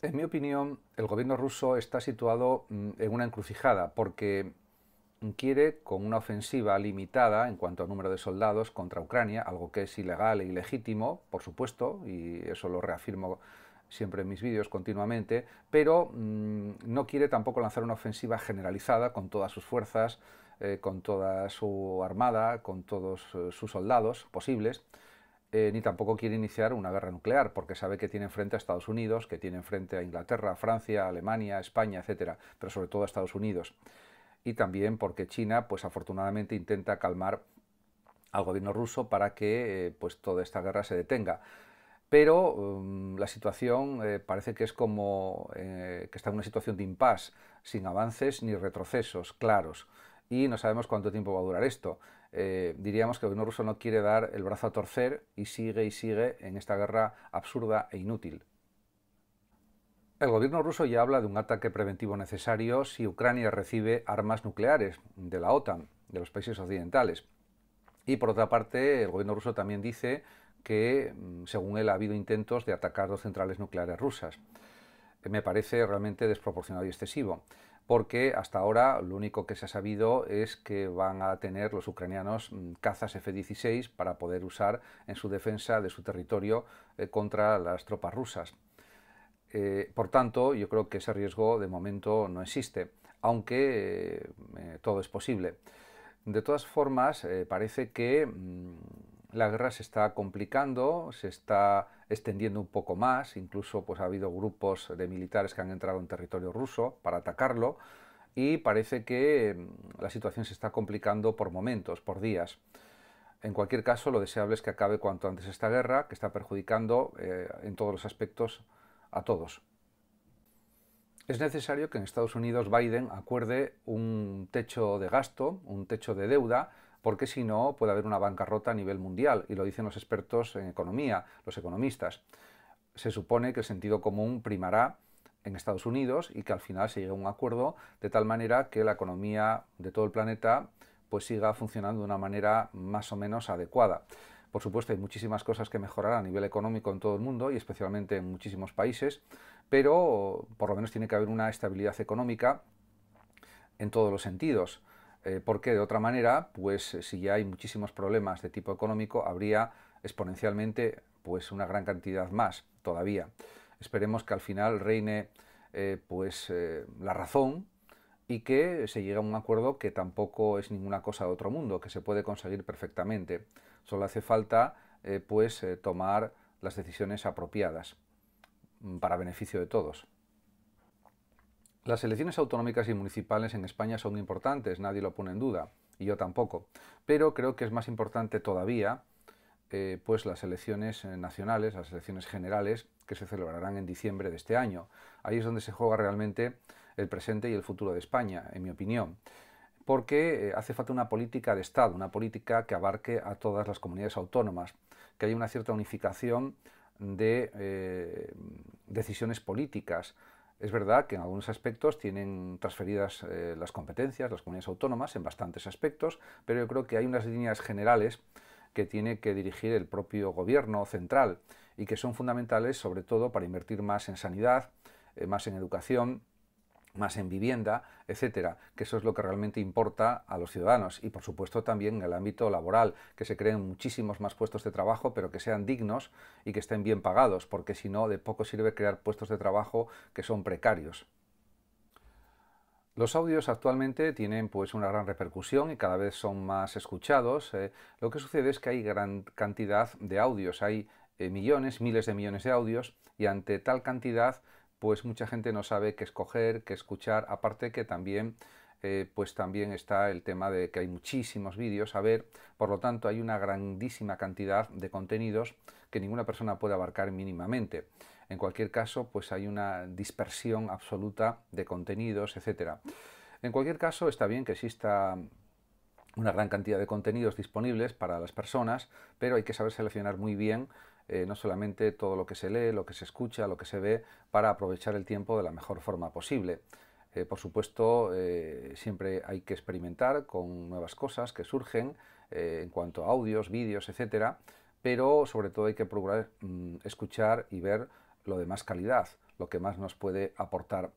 En mi opinión, el gobierno ruso está situado mm, en una encrucijada porque quiere, con una ofensiva limitada en cuanto al número de soldados contra Ucrania, algo que es ilegal e ilegítimo, por supuesto, y eso lo reafirmo siempre en mis vídeos continuamente, pero mm, no quiere tampoco lanzar una ofensiva generalizada con todas sus fuerzas, eh, con toda su armada, con todos eh, sus soldados posibles. Eh, ni tampoco quiere iniciar una guerra nuclear, porque sabe que tiene frente a Estados Unidos, que tiene frente a Inglaterra, Francia, Alemania, España, etcétera, pero sobre todo a Estados Unidos. Y también porque China, pues afortunadamente intenta calmar al gobierno ruso para que eh, pues toda esta guerra se detenga. Pero mm, la situación eh, parece que es como que está en una situación de impasse, sin avances ni retrocesos claros. Y no sabemos cuánto tiempo va a durar esto. Eh, diríamos que el gobierno ruso no quiere dar el brazo a torcer y sigue y sigue en esta guerra absurda e inútil. El gobierno ruso ya habla de un ataque preventivo necesario si Ucrania recibe armas nucleares de la OTAN, de los países occidentales. Y por otra parte, el gobierno ruso también dice que, mm, según él, ha habido intentos de atacar dos centrales nucleares rusas. Eh, me parece realmente desproporcionado y excesivo porque hasta ahora lo único que se ha sabido es que van a tener los ucranianos mm, cazas F-16 para poder usar en su defensa de su territorio eh, contra las tropas rusas. Eh, por tanto, yo creo que ese riesgo de momento no existe, aunque eh, todo es posible. De todas formas, parece que mm, la guerra se está complicando, se está extendiendo un poco más, incluso pues ha habido grupos de militares que han entrado en territorio ruso para atacarlo y parece que mm, la situación se está complicando por momentos, por días. En cualquier caso, lo deseable es que acabe cuanto antes esta guerra, que está perjudicando eh, en todos los aspectos a todos. Es necesario que en Estados Unidos Biden acuerde un techo de gasto, un techo de deuda, porque si no puede haber una bancarrota a nivel mundial, y lo dicen los expertos en economía, los economistas. Se supone que el sentido común primará en Estados Unidos y que al final se llegue a un acuerdo de tal manera que la economía de todo el planeta pues siga funcionando de una manera más o menos adecuada. Por supuesto, hay muchísimas cosas que mejorar a nivel económico en todo el mundo y especialmente en muchísimos países, pero por lo menos tiene que haber una estabilidad económica en todos los sentidos. Eh, porque de otra manera, pues eh, si ya hay muchísimos problemas de tipo económico, habría exponencialmente pues una gran cantidad más todavía. Esperemos que al final reine eh, pues la razón y que se llegue a un acuerdo que tampoco es ninguna cosa de otro mundo, que se puede conseguir perfectamente. Solo hace falta pues tomar las decisiones apropiadas mm, para beneficio de todos. Las elecciones autonómicas y municipales en España son importantes, nadie lo pone en duda, y yo tampoco, pero creo que es más importante todavía eh, pues las elecciones eh, nacionales, las elecciones generales que se celebrarán en diciembre de este año. Ahí es donde se juega realmente el presente y el futuro de España, en mi opinión, porque eh, hace falta una política de Estado, una política que abarque a todas las comunidades autónomas, que haya una cierta unificación de decisiones políticas, es verdad que en algunos aspectos tienen transferidas eh, las competencias, las comunidades autónomas, en bastantes aspectos, pero yo creo que hay unas líneas generales que tiene que dirigir el propio gobierno central y que son fundamentales sobre todo para invertir más en sanidad, eh, más en educación más en vivienda, etcétera, que eso es lo que realmente importa a los ciudadanos y por supuesto también en el ámbito laboral, que se creen muchísimos más puestos de trabajo, pero que sean dignos y que estén bien pagados, porque si no de poco sirve crear puestos de trabajo que son precarios. Los audios actualmente tienen pues una gran repercusión y cada vez son más escuchados. Eh. lo que sucede es que hay gran cantidad de audios, hay eh, millones, miles de millones de audios y ante tal cantidad pues mucha gente no sabe qué escoger, qué escuchar, aparte que también eh, pues también está el tema de que hay muchísimos vídeos a ver, por lo tanto hay una grandísima cantidad de contenidos que ninguna persona puede abarcar mínimamente. En cualquier caso, pues hay una dispersión absoluta de contenidos, etcétera. En cualquier caso, está bien que exista una gran cantidad de contenidos disponibles para las personas, pero hay que saber seleccionar muy bien eh, no solamente todo lo que se lee, lo que se escucha, lo que se ve, para aprovechar el tiempo de la mejor forma posible. Eh, por supuesto, eh, siempre hay que experimentar con nuevas cosas que surgen en cuanto a audios, vídeos, etcétera, pero sobre todo hay que procurar mm, escuchar y ver lo de más calidad, lo que más nos puede aportar